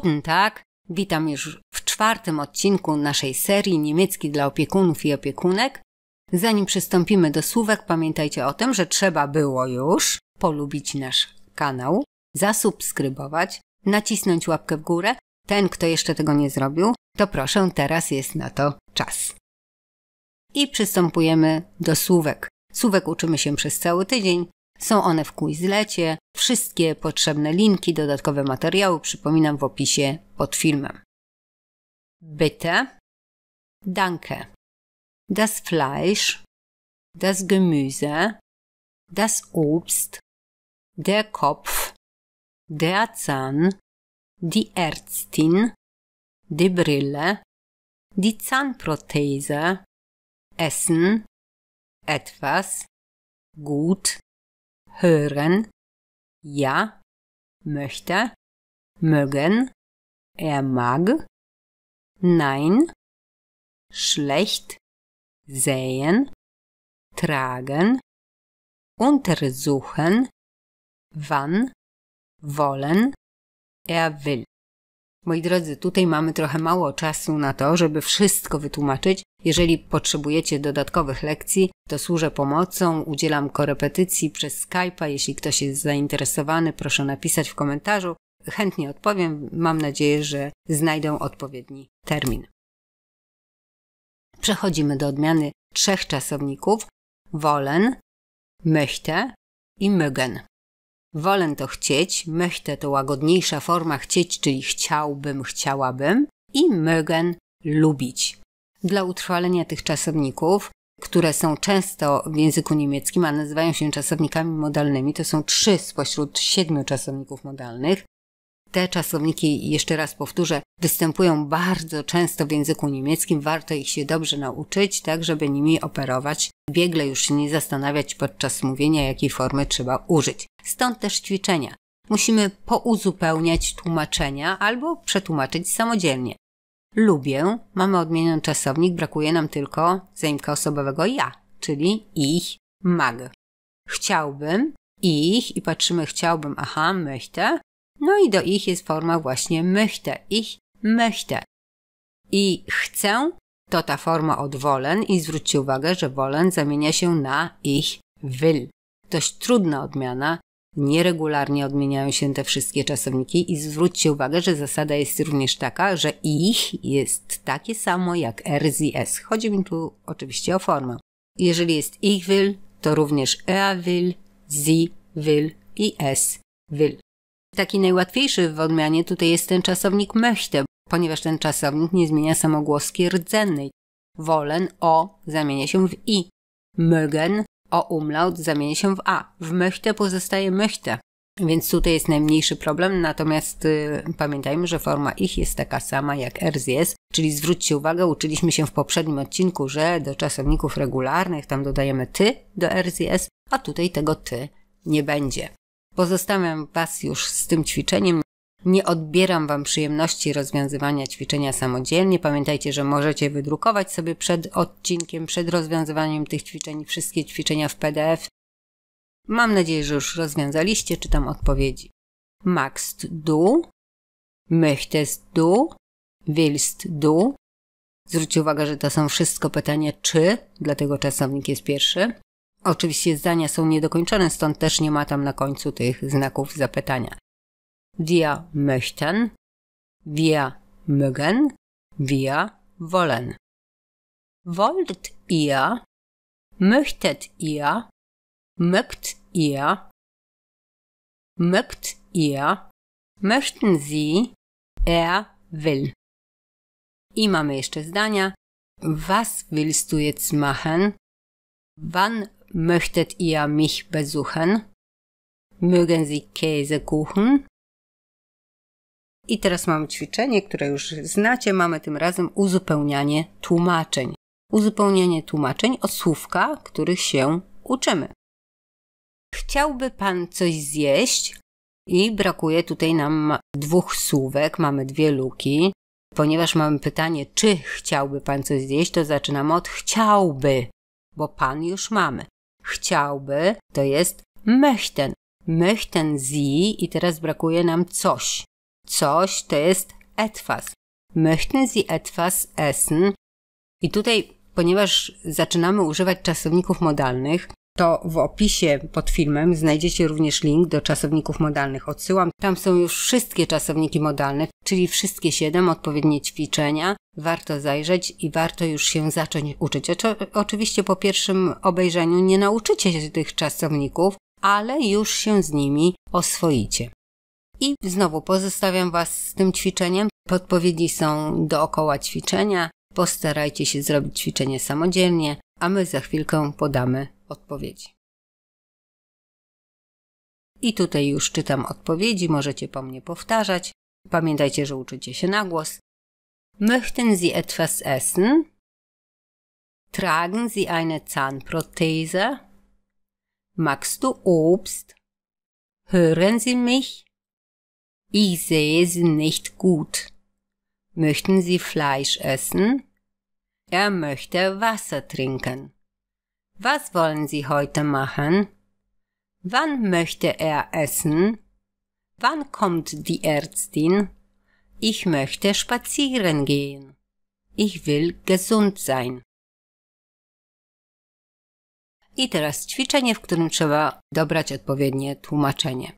Guten Tag. Witam już w czwartym odcinku naszej serii Niemiecki dla opiekunów i opiekunek. Zanim przystąpimy do słówek, pamiętajcie o tym, że trzeba było już polubić nasz kanał, zasubskrybować, nacisnąć łapkę w górę. Ten, kto jeszcze tego nie zrobił, to proszę, teraz jest na to czas. I przystępujemy do słówek. Słówek uczymy się przez cały tydzień, są one w Quizlecie. Wszystkie potrzebne linki, dodatkowe materiały przypominam w opisie pod filmem. Bitte, danke, das Fleisch, das Gemüse, das Obst, der Kopf, der Zahn, die Ärztin, die Brille, die Zahnprothese, Essen, etwas, gut, hören, ja, möchte, mögen, er mag, nein, schlecht, sehen, tragen, untersuchen, wann, wollen, er will. Moi drodzy, tutaj mamy trochę mało czasu na to, żeby wszystko wytłumaczyć. Jeżeli potrzebujecie dodatkowych lekcji, to służę pomocą, udzielam korepetycji przez Skype'a. Jeśli ktoś jest zainteresowany, proszę napisać w komentarzu. Chętnie odpowiem. Mam nadzieję, że znajdę odpowiedni termin. Przechodzimy do odmiany trzech czasowników: wollen, möchte i mögen. Wolę to chcieć, möchte to łagodniejsza forma chcieć, czyli chciałbym, chciałabym i mögen lubić. Dla utrwalenia tych czasowników, które są często w języku niemieckim, a nazywają się czasownikami modalnymi, to są trzy spośród siedmiu czasowników modalnych, te czasowniki, jeszcze raz powtórzę, występują bardzo często w języku niemieckim, warto ich się dobrze nauczyć, tak żeby nimi operować, biegle już się nie zastanawiać podczas mówienia, jakiej formy trzeba użyć. Stąd też ćwiczenia. Musimy pouzupełniać tłumaczenia albo przetłumaczyć samodzielnie. Lubię, mamy odmieniony czasownik, brakuje nam tylko zaimka osobowego ja, czyli ich mag. Chciałbym, ich i patrzymy chciałbym, aha, möchte, no i do ich jest forma właśnie möchte. Ich möchte. I chcę to ta forma od wollen i zwróćcie uwagę, że wollen zamienia się na ich will. Dość trudna odmiana. Nieregularnie odmieniają się te wszystkie czasowniki i zwróćcie uwagę, że zasada jest również taka, że ich jest takie samo jak r z s. Chodzi mi tu oczywiście o formę. Jeżeli jest ich will, to również er will, sie will i es will. Taki najłatwiejszy w odmianie tutaj jest ten czasownik möchte, ponieważ ten czasownik nie zmienia samogłoski rdzennej. Wolen o zamienia się w i. Mögen o umlaut zamienia się w a. W möchte pozostaje möchte. Więc tutaj jest najmniejszy problem, natomiast y, pamiętajmy, że forma ich jest taka sama jak RZS, czyli zwróćcie uwagę, uczyliśmy się w poprzednim odcinku, że do czasowników regularnych tam dodajemy ty do RZS, a tutaj tego ty nie będzie. Pozostawiam Was już z tym ćwiczeniem. Nie odbieram Wam przyjemności rozwiązywania ćwiczenia samodzielnie. Pamiętajcie, że możecie wydrukować sobie przed odcinkiem, przed rozwiązywaniem tych ćwiczeń wszystkie ćwiczenia w PDF. Mam nadzieję, że już rozwiązaliście, czytam odpowiedzi. Magst du? Möchtest du? Willst du? Zwróćcie uwagę, że to są wszystko pytania czy, dlatego czasownik jest pierwszy. Oczywiście zdania są niedokończone, stąd też nie ma tam na końcu tych znaków zapytania. Wir möchten, wir mögen, wir wollen. Wollt ihr, möchtet ihr, mögt ihr, mögt ihr, möchten sie, er will. I mamy jeszcze zdania. Was willst du jetzt machen? Wann möchtet ihr mich besuchen? Mögen Sie Käsekuchen? I teraz mamy ćwiczenie, które już znacie. Mamy tym razem uzupełnianie tłumaczeń. Uzupełnianie tłumaczeń o słówka, których się uczymy. Chciałby pan coś zjeść? I brakuje tutaj nam dwóch słówek, mamy dwie luki. Ponieważ mamy pytanie, czy chciałby pan coś zjeść, to zaczynamy od chciałby, bo pan już mamy chciałby, to jest möchten. Möchten sie i teraz brakuje nam coś. Coś to jest etwas. Möchten sie etwas essen? I tutaj, ponieważ zaczynamy używać czasowników modalnych, to w opisie pod filmem znajdziecie również link do czasowników modalnych. Odsyłam. Tam są już wszystkie czasowniki modalne, czyli wszystkie siedem odpowiednie ćwiczenia. Warto zajrzeć i warto już się zacząć uczyć. Oczywiście po pierwszym obejrzeniu nie nauczycie się tych czasowników, ale już się z nimi oswoicie. I znowu pozostawiam Was z tym ćwiczeniem. Podpowiedzi są dookoła ćwiczenia. Postarajcie się zrobić ćwiczenie samodzielnie a my za chwilkę podamy odpowiedzi. I tutaj już czytam odpowiedzi, możecie po mnie powtarzać. Pamiętajcie, że uczycie się na głos. Möchten Sie etwas essen? Tragen Sie eine Zahnprothese? Magst du Obst? Hören Sie mich? Ich sehe Sie nicht gut. Möchten Sie Fleisch essen? Er möchte Wasser trinken. Was wollen Sie heute machen? Wann möchte er essen? Wann kommt die Ärztin? Ich möchte spazieren gehen. Ich will gesund sein. I teraz ćwiczenie, w którym trzeba dobrać odpowiednie tłumaczenie.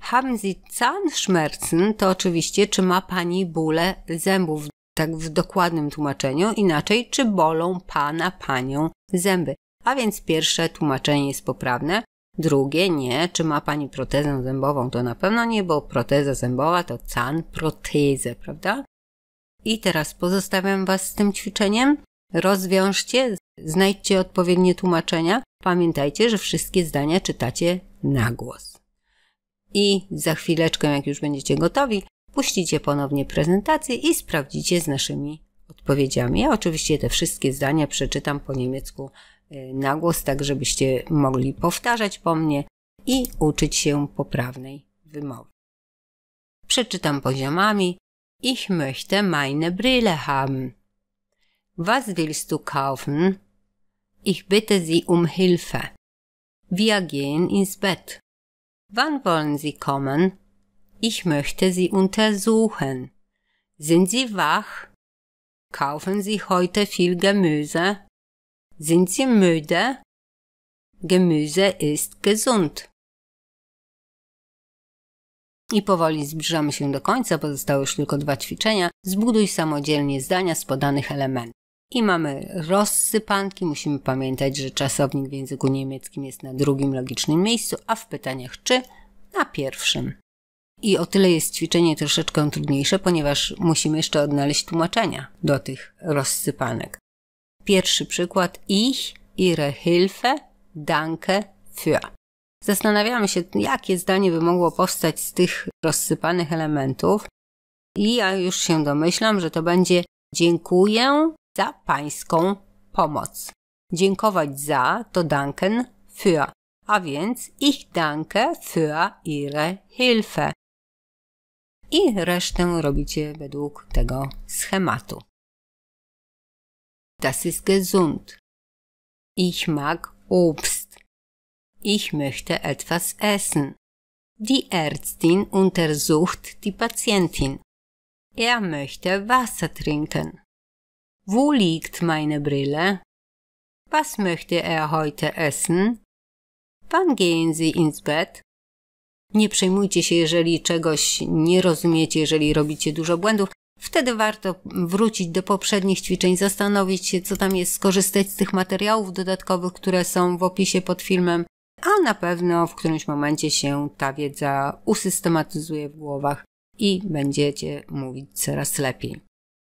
Haben Sie Zahnschmerzen to oczywiście, czy ma Pani bóle zębów. tak w dokładnym tłumaczeniu, inaczej czy bolą pana, panią zęby. A więc pierwsze tłumaczenie jest poprawne, drugie nie. Czy ma pani protezę zębową? To na pewno nie, bo proteza zębowa to can protezę, prawda? I teraz pozostawiam was z tym ćwiczeniem. Rozwiążcie, znajdźcie odpowiednie tłumaczenia. Pamiętajcie, że wszystkie zdania czytacie na głos. I za chwileczkę, jak już będziecie gotowi, puścicie ponownie prezentację i sprawdzicie z naszymi odpowiedziami. Ja oczywiście te wszystkie zdania przeczytam po niemiecku e, na głos, tak żebyście mogli powtarzać po mnie i uczyć się poprawnej wymowy. Przeczytam poziomami. Ich möchte meine Brille haben. Was willst du kaufen? Ich bitte Sie um Hilfe. Wir gehen ins Bett. Wann wollen Sie kommen? Ich möchte Sie untersuchen. Sind Sie wach? Kaufen Sie heute viel Gemüse? Sind Sie müde? Gemüse ist gesund. I powoli zbliżamy się do końca, pozostały już tylko dwa ćwiczenia. Zbuduj samodzielnie zdania z podanych elementów. I mamy rozsypanki. Musimy pamiętać, że czasownik w języku niemieckim jest na drugim logicznym miejscu, a w pytaniach czy na pierwszym. I o tyle jest ćwiczenie troszeczkę trudniejsze, ponieważ musimy jeszcze odnaleźć tłumaczenia do tych rozsypanek. Pierwszy przykład ich, ihre Hilfe, danke für. Zastanawiamy się, jakie zdanie by mogło powstać z tych rozsypanych elementów. I ja już się domyślam, że to będzie dziękuję za pańską pomoc. Dziękować za to danken für, a więc ich danke für ihre Hilfe. i resztę robicie według tego schematu. Das ist gesund. Ich mag Obst. Ich möchte etwas essen. Die Ärztin untersucht die Patientin. Er möchte Wasser trinken. Wo liegt meine Brille? Was möchte er heute essen? Wann gehen Sie ins Bett? Nie przejmujcie się, jeżeli czegoś nie rozumiecie, jeżeli robicie dużo błędów. Wtedy warto wrócić do poprzednich ćwiczeń, zastanowić się, co tam jest, skorzystać z tych materiałów dodatkowych, które są w opisie pod filmem, a na pewno w którymś momencie się ta wiedza usystematyzuje w głowach i będziecie mówić coraz lepiej.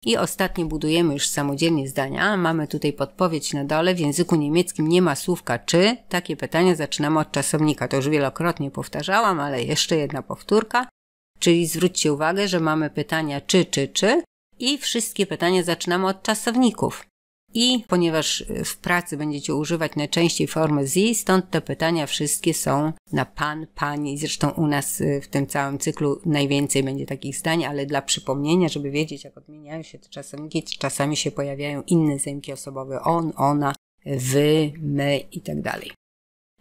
I ostatnio budujemy już samodzielnie zdania. Mamy tutaj podpowiedź na dole. W języku niemieckim nie ma słówka czy. Takie pytania zaczynamy od czasownika. To już wielokrotnie powtarzałam, ale jeszcze jedna powtórka. Czyli zwróćcie uwagę, że mamy pytania czy, czy, czy i wszystkie pytania zaczynamy od czasowników. I ponieważ y, w pracy będziecie używać najczęściej formy z, stąd te pytania wszystkie są na pan, pani. Zresztą u nas y, w tym całym cyklu najwięcej będzie takich zdań, ale dla przypomnienia, żeby wiedzieć, jak odmieniają się te czasowniki, czasami się pojawiają inne zajmki osobowe on, ona, wy, my i tak dalej.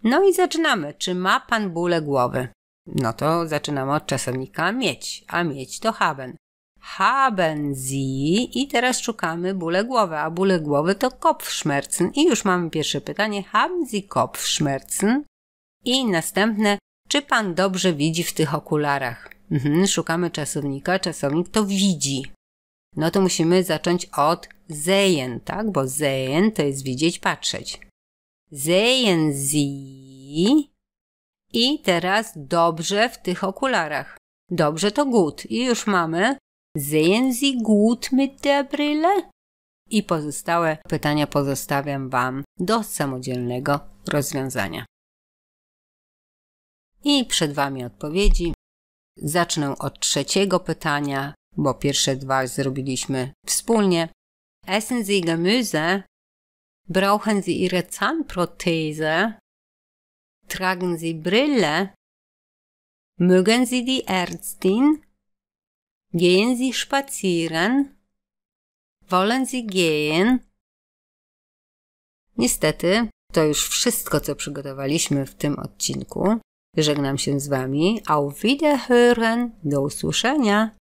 No i zaczynamy. Czy ma pan bóle głowy? No to zaczynamy od czasownika mieć, a mieć to haben haben Sie i teraz szukamy bóle głowy, a bóle głowy to Kopfschmerzen i już mamy pierwsze pytanie haben Sie Kopfschmerzen? I następne, czy pan dobrze widzi w tych okularach? Mhm, szukamy czasownika, czasownik to widzi. No to musimy zacząć od sehen, tak? Bo sehen to jest widzieć, patrzeć. Sehen Sie i teraz dobrze w tych okularach. Dobrze to gut i już mamy Sehen Sie gut mit der Brille? I pozostałe pytania pozostawiam Wam do samodzielnego rozwiązania. I przed Wami odpowiedzi. Zacznę od trzeciego pytania, bo pierwsze dwa zrobiliśmy wspólnie. Essen Sie Gemüse? Brauchen Sie Ihre Zahnprothese? Tragen Sie Brille? Mögen Sie die Ärztin? Gehen Sie spazieren? Wollen Sie gehen? Niestety, to już wszystko, co przygotowaliśmy w tym odcinku. Żegnam się z Wami. Auf Wiederhören. Do usłyszenia.